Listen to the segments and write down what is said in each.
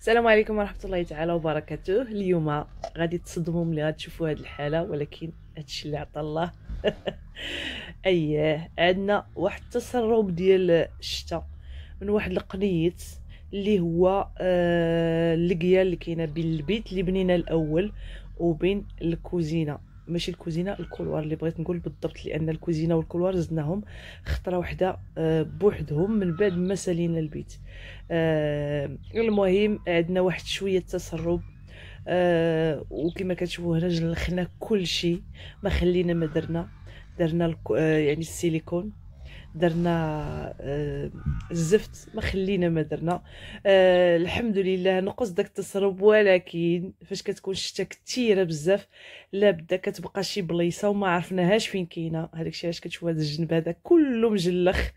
السلام عليكم ورحمة الله تعالى وبركاته اليوم غادي تصدموا ملي غتشوفوا هاد الحالة ولكن هادشي اللي عطا الله اييه عندنا واحد التسرب ديال الشتاء من واحد القنيت اللي هو اللقيه آه، اللي كاينه بين البيت اللي بنينا الاول وبين الكوزينه ماشي الكوزينه الكولوار اللي بغيت نقول بالضبط لان الكوزينه والكولوار زدناهم خطره وحده آه، بوحدهم من بعد ما سالينا البيت آه، المهم عندنا واحد شويه تسرب أه وكما كتشوفوا هنا جلخنا كل شيء ما خلينا ما درنا درنا آه، يعني السيليكون درنا آه، الزفت ما خلينا ما درنا آه، الحمد لله نقص داك التسرب ولكن فاش كتكون الشتا كثيره بزاف لا بدا كتبقى شي بليصه وما عرفناهاش فين كاينه هذاك الشيء علاش كتشوف هذا الجنب هذا كله مجلخ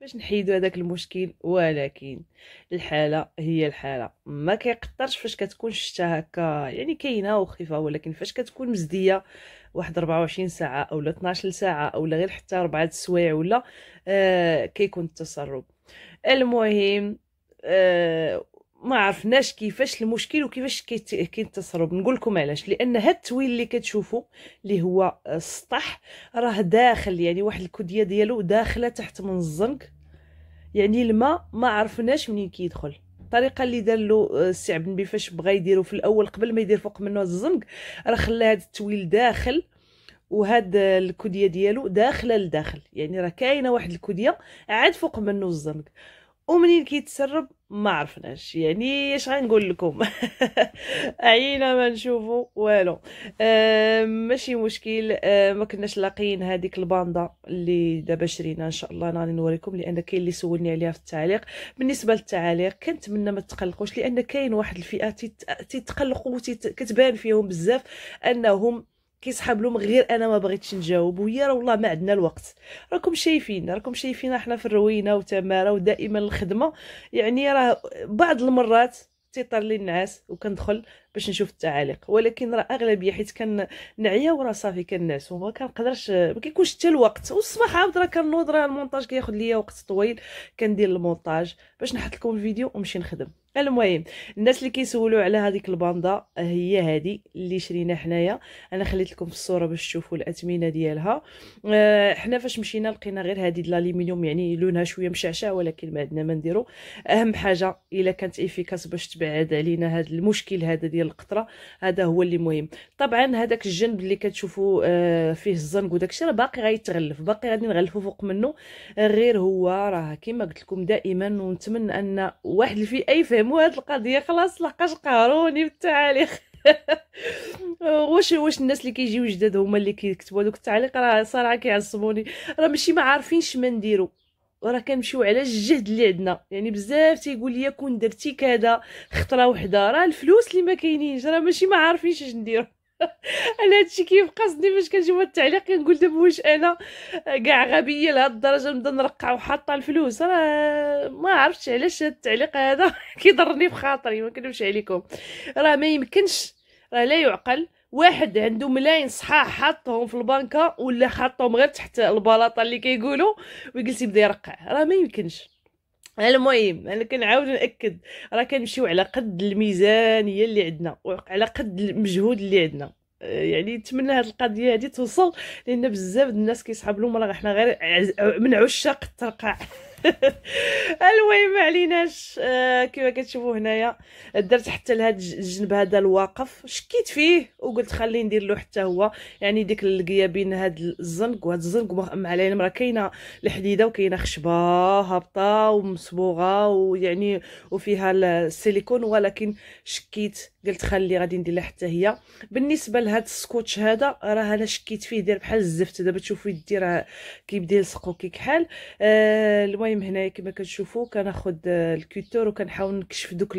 باش نحيدو هذاك المشكل ولكن الحاله هي الحاله ما كيقطرش فاش كتكون الشتا هكا يعني كاينه وخفيفه ولكن فاش كتكون مزديه واحد 24 ساعه او 12 ساعه او غير حتى 4 سوايع ولا آه كيكون التسرب المهم آه ما عرفناش كيفاش المشكل وكيفاش كاين التسرب نقول لكم علاش لان هاد التويل اللي كتشوفوا اللي هو السطح راه داخل يعني واحد الكديه ديالو داخله تحت من الزنق يعني الماء ما عرفناش منين كيدخل الطريقه اللي دار له آه، السي عبد النبي فاش بغا يديرو في الاول قبل ما يدير فوق منه الزنق راه خلى هذا التويل داخل وهاد الكوديه ديالو داخله لداخل يعني راه كاينه واحد الكوديه عاد فوق منه الزنق ومنين كيتسرب ما عرفناش يعني اش غنقول لكم عينا ما نشوفوا والو آه، ماشي مشكل آه، ما كناش لاقيين هذيك الباندا اللي دابا شرينا ان شاء الله انا غادي نوريكم لان كاين اللي سولني عليها في التعليق بالنسبه للتعليق كنتمنى ما تقلقوش لان كاين واحد الفئه تيتقلقوا كتبان فيهم بزاف انهم كيسحب لهم غير انا ما بغيتش نجاوب وهي راه والله ما عندنا الوقت راكم شايفين راكم شايفين احنا في الروينه وتماره ودائما الخدمه يعني راه بعض المرات تيطر لي النعاس وكندخل باش نشوف التعاليق ولكن راه اغلبيه حيت كنعيا وراه صافي كنعس وما كنقدرش ما كيكونش حتى الوقت والصباح عاود راه كنوض راه المونتاج كياخذ ليا وقت طويل كندير المونتاج باش نحط لكم الفيديو ونمشي نخدم المهم الناس اللي كيسولوا على هذيك الباندا هي هذه اللي شرينا حنايا انا خليت لكم في الصوره باش تشوفوا الاثمنه ديالها آه، حنا فاش مشينا لقينا غير هذه الالومنيوم يعني لونها شويه مشعشع ولكن ما عندنا ما نديرو اهم حاجه الا كانت افيكاس باش تبعد علينا هذا المشكل هذا ديال القطره هذا هو اللي مهم طبعا هذاك الجنب اللي كتشوفوا آه، فيه الزنق وداك الشيء راه باقي غيتغلف باقي غادي نغلفو فوق منه غير هو راه كما قلت لكم دائما ونتمنى ان واحد اي يفهموا هذه القضيه خلاص لحقاش قهروني بالتعاليق واش واش الناس اللي كيجيو جداد هما اللي كيكتبوا هذوك التعليق راه صراحه كيعصبوني راه ماشي ما عارفينش ما نديرو وراه كنمشيو على الجهد اللي عندنا يعني بزاف تيقول لي كون درتي كذا خطره وحده راه الفلوس اللي ما كاينينش راه ماشي ما عارفينش اش نديرو انا هادشي كيف قصدي فاش كنجيو التعليق كنقول دابا واش انا كاع غبيه لهاد الدرجه نبدا نرقع وحاطه الفلوس راه ما عرفتش علاش هاد التعليق هذا كيضرني في خاطري ما كنمشي عليكم راه ما يمكنش راه لا يعقل واحد عنده ملايين صحاح حطهم في البنكه ولا حطهم غير تحت البلاطه اللي كيقولوا ويجلس يبدا يرقع راه ما يمكنش المهم انا كنعاود ناكد راه كنمشيو على قد الميزانيه اللي عندنا وعلى قد المجهود اللي عندنا آه، يعني نتمنى هاد القضيه هادي توصل لان بزاف الناس كيصحاب لهم راه حنا غير من عشاق الترقع المهم ما عليناش آه كما كتشوفوا هنايا درت حتى لهاد الجنب هذا الواقف شكيت فيه وقلت خلي ندير له حتى هو يعني ديك اللقيه بين هاد الزنق وهاد الزنق مع العلم راه كاينه الحديده وكاينه خشبه هابطه ومصبوغه ويعني وفيها السيليكون ولكن شكيت قلت خلي غادي ندير لها حتى هي بالنسبه لهاد السكوتش هذا راه انا شكيت فيه داير بحال الزفت دابا تشوفوا يدي راه كيبدا يلصق وكيكحل آه المهم هنايا كما كتشوفوا كناخذ آه، الكوتور وكنحاول نكشف دوك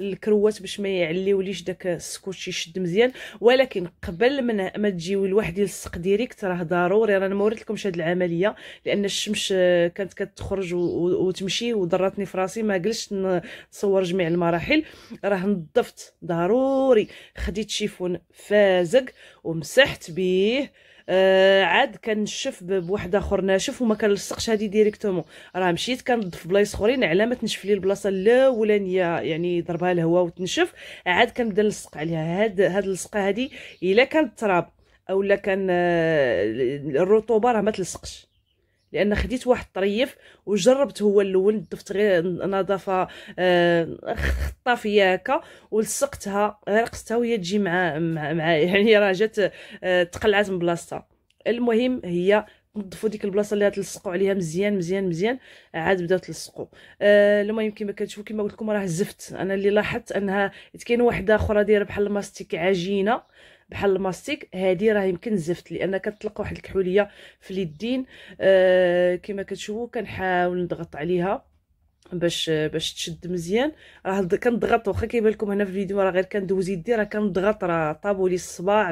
الكروات باش ما يعليوليش داك السكوتش يشد مزيان ولكن قبل من ما تجيو الواحد يلصق ديريكت راه ضروري رانا ما وريتلكمش هاد العمليه لان الشمس آه، كانت كتخرج وتمشي وضرتني في راسي ما قلتش نصور جميع المراحل راه نظفت ضروري خديت شيفون فازق ومسحت به آه عاد كنشف بواحد اخر ناشف وما كنلصقش هذه ديريكتومون راه مشيت كنضف بلايص اخرين على ما تنشف لي البلاصه الاولانيه يعني ضربها الهواء وتنشف عاد كنبدا نلصق عليها هاد هاد اللصقه هذه الا كان التراب آه، اولا كان الرطوبه راه ما تلصقش لان خديت واحد الطريف وجربت هو الاول ضفت غير نظافه آه، خطافيه هكا ولصقتها رقصتها وهي تجي مع مع يعني راه جات آه، تقلعات من بلاصتها المهم هي نظفوا ديك البلاصه اللي تلصقوا عليها مزيان مزيان مزيان عاد بداو تلصقوا آه المهم ما كتشوفوا كما قلت لكم راه زفت انا اللي لاحظت انها كاين واحده اخرى دايره بحال الماستيك عجينه بحال الماستيك هذه راه يمكن الزفت لان كتطلق واحد الكحوليه في اليدين آه كما كتشوفوا كنحاول نضغط عليها باش باش تشد مزيان راه كنضغط واخا كيبان لكم هنا في الفيديو راه غير كندوز يدي راه كنضغط راه طابو لي الصباع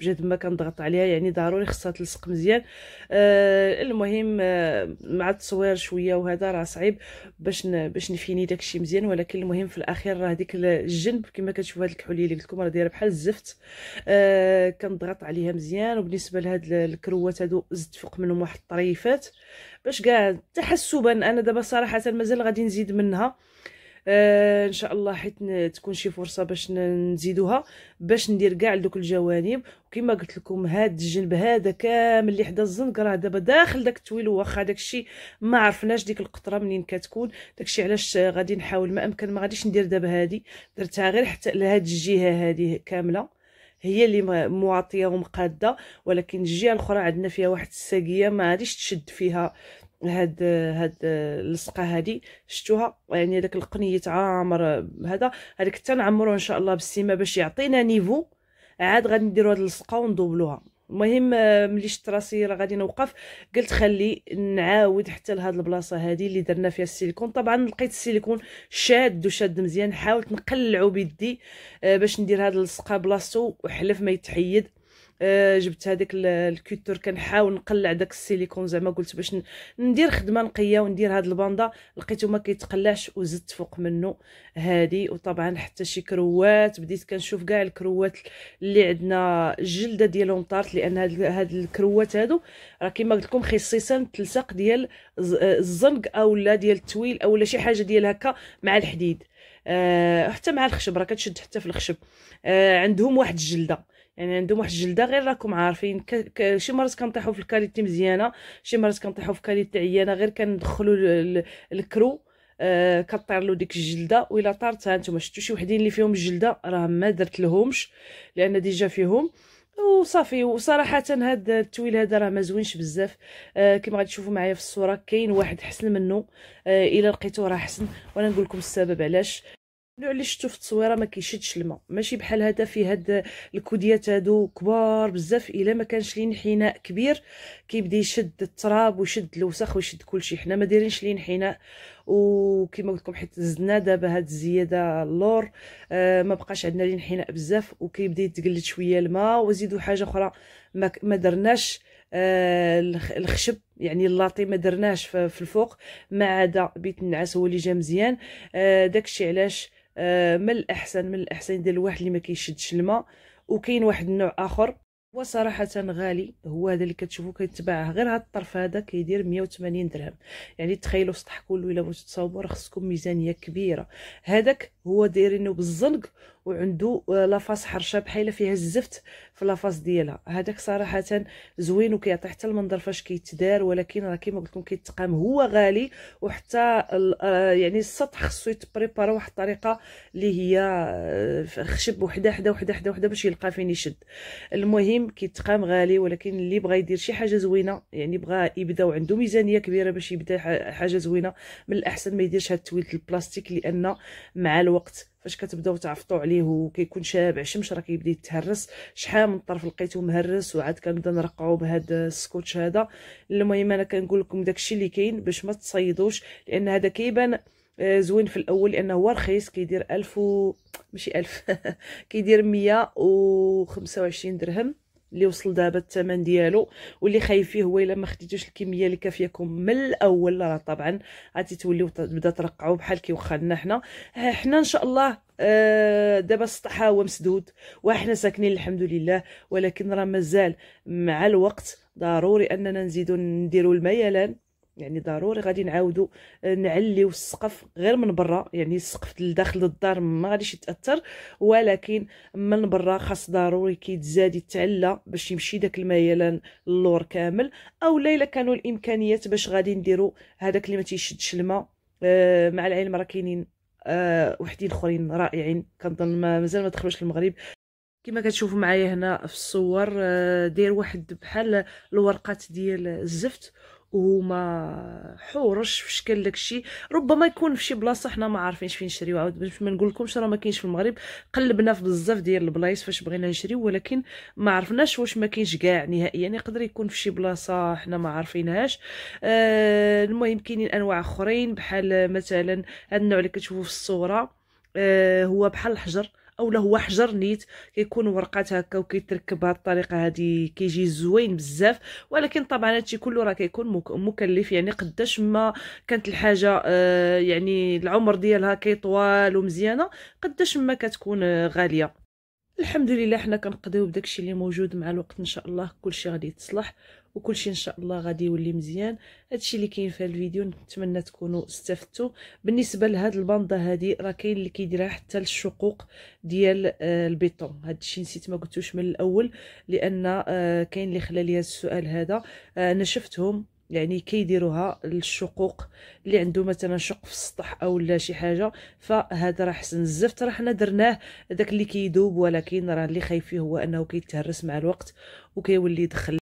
بجد ما كنضغط عليها يعني ضروري خصها تلصق مزيان آه المهم آه مع التصوير شويه وهذا راه صعيب باش باش نفيني داكشي مزيان ولكن المهم في الاخير راه ديك الجنب كما كتشوفوا هاد الكحوليه اللي قلت لكم راه دايره بحال الزفت آه كنضغط عليها مزيان وبالنسبه لهاد الكروات هادو زدت فوق منهم واحد الطريفات باش كاع تحسبا انا دابا صراحه مازال غادي نزيد منها آه ان شاء الله حيت تكون شي فرصه باش نزيدوها باش ندير كاع لدوك الجوانب وكما قلت لكم هاد الجنب هذا كامل اللي حدا الزنق راه دابا داخل داك التويل واخا داكشي ما عرفناش ديك القطره منين كتكون داكشي علاش غادي نحاول ما امكن ما غاديش ندير دابا هادي درتها غير حتى لهاد الجهه هادي كامله هي اللي معطيه ومقاده ولكن الجهه الاخرى عندنا فيها واحد الساقيه ما غاديش تشد فيها هاد هاد اللصقه هادي شفتوها يعني داك القنيت عامر هذا هذاك حتى نعمرو ان شاء الله بالسيمه باش يعطينا نيفو عاد غنديروا هاد اللصقه وندوبلوها المهم آه، ملي شت راسي راه غادي نوقف قلت خلي نعاود حتى لهاد البلاصه هادي اللي درنا فيها السيليكون طبعا لقيت السيليكون شاد وشاد مزيان حاولت نقلعو بيدي آه، باش ندير هاد اللصقه بلاصتو وحلف ما يتحيد آه، جبت هذاك الكوتور كنحاول نقلع داك السيليكون زعما قلت باش ندير خدمه نقيه وندير هاد الباندا لقيته ما كيتقلعش وزدت فوق منه هادي وطبعا حتى شي كروات بديت كنشوف كاع الكروات اللي عندنا الجلده ديالهم طارت لان هاد, هاد الكروات هادو راه كما قلت لكم خصيصا تلصق ديال الزنق اولا ديال التويل اولا شي حاجه ديال هكا مع الحديد أه حتى مع الخشب راه كتشد حتى في الخشب أه عندهم واحد الجلده يعني عندهم واحد الجلده غير راكم عارفين ك... ك... شي مرات كنطيحوا في الكاليتي مزيانه شي مرات كنطيحوا في كاليتي عيانه غير كندخلوا ال... الكرو آه كطير له ديك الجلده و الا طارت ها نتوما شفتوا شي وحدين اللي فيهم الجلده راه ما درت لهمش لان ديجا فيهم وصافي وصراحه هاد التويل هذا راه ما زوينش بزاف آه كما غادي تشوفوا معايا في الصوره كاين واحد حسن منه آه الا لقيتو راه حسن وانا نقول لكم السبب علاش النوع اللي شفتو في التصويره ما كيشدش الماء ماشي بحال هذا في هاد الكوديات هادو كبار بزاف الا ما كانش لي انحناء كبير كيبدا يشد التراب ويشد الوسخ ويشد كلشي حنا ما دايرينش لي انحناء وكما قلت لكم حيت زدنا دابا هاد الزياده اللور آه ما بقاش عندنا لي انحناء بزاف وكيبدا يتقلد شويه الماء وزيدوا حاجه اخرى ما, ما درناش آه الخشب يعني اللاطي ما درناش في الفوق ما عدا بيت النعاس هو اللي جا مزيان آه داكشي علاش آه، من الاحسن من الاحسن ديال الواحد اللي ما كيشدش الماء وكاين واحد النوع اخر وصراحه غالي هو هذا اللي كتشوفوا كيتباع غير هاد الطرف هذا كيدير 180 درهم يعني تخيلوا سطح كله الا بغيتو تصاوبوا راه خصكم ميزانيه كبيره هذاك هو دايرينه بالزنق وعنده آه، لافاس حرشه بحال فيها الزفت في لافاس ديالها هذاك صراحه زوين وكيعطي حتى المنظر فاش كيتدار ولكن راه كما قلت لكم كيتقام هو غالي وحتى آه، يعني السطح خصو يتبريبارا واحد الطريقه اللي هي آه، خشب وحده حدا وحده حدا وحده باش يلقى فين يشد المهم كيتقام غالي ولكن اللي بغى يدير شي حاجه زوينه يعني بغى يبدا وعنده ميزانيه كبيره باش يبدا حاجه زوينه من الاحسن ما يديرش هاد التويلت البلاستيك لان مع الوقت فاش كتبداو تعفطوا عليه وكيكون شابع شمش راه كيبدا يتهرس شحال من طرف لقيتو مهرس وعاد كنبدا نرقعو بهاد السكوتش هذا المهم انا كنقول لكم داكشي اللي كاين باش ما تصيدوش لان هذا كيبان آه، زوين في الاول لانه هو رخيص كيدير 1000 و ماشي 1000 كيدير 125 درهم اللي وصل دابا الثمن ديالو واللي خايف فيه هو الا ما خديتوش الكميه اللي كافياكم من الاول راه طبعا غادي توليو تبدا ترقعوا بحال كيوخا لنا حنا حنا ان شاء الله آه دابا السطح هو مسدود وحنا ساكنين الحمد لله ولكن راه مازال مع الوقت ضروري اننا نزيدو نديرو الميلان يعني ضروري غادي نعاودو آه، نعليو السقف غير من برا يعني السقف لداخل الدار ما غاديش يتاثر ولكن من برا خاص ضروري كيتزاد يتعلى باش يمشي داك الميلان اللور كامل او الا كانوا الامكانيات باش غادي نديرو هذاك اللي ما تيشدش الماء آه، مع العلم راه كاينين آه، وحدين اخرين رائعين كنظن مازال ما دخلوش المغرب كما كتشوفوا معايا هنا في الصور داير واحد بحال الورقات ديال الزفت وهما حورش في شكل داكشي ربما يكون في شي بلاصه حنا ما عارفينش فين عاود باش ما نقولكمش راه ما كاينش في المغرب قلبنا في بزاف ديال البلايص فاش بغينا نشريو ولكن ما عرفناش واش ما كاينش كاع نهائيا يقدر يكون في شي بلاصه حنا ما عارفينهاش آه المهم كاينين انواع اخرين بحال مثلا هذا النوع اللي كتشوفوه في الصوره آه هو بحال الحجر اولا هو حجر نيت كيكون ورقات هكا وكيتركب بهذه الطريقه هذه كيجي زوين بزاف ولكن طبعا هادشي كله راه كيكون مكلف يعني قداش ما كانت الحاجه آه يعني العمر ديالها كيطوال ومزيانه قداش ما كتكون آه غاليه الحمد لله حنا كنقضيو بداكشي اللي موجود مع الوقت ان شاء الله كلشي غادي يتصلح وكل شيء ان شاء الله غادي يولي مزيان هادشي اللي كاين في الفيديو نتمنى تكونوا استفدتوا بالنسبه لهاد البنضه هادي راه كاين اللي كيديرها حتى للشقوق ديال آه، البيطون هادشي نسيت ما قلتوش من الاول لان آه، كاين اللي خلى لي هاد السؤال هذا آه، انا شفتهم يعني كيديروها للشقوق اللي عنده مثلا شق في السطح او لا شي حاجه فهذا راه حسن بزاف راه حنا درناه داك اللي كيدوب ولكن راه اللي خايف فيه هو انه كيتهرس مع الوقت وكيولي يدخل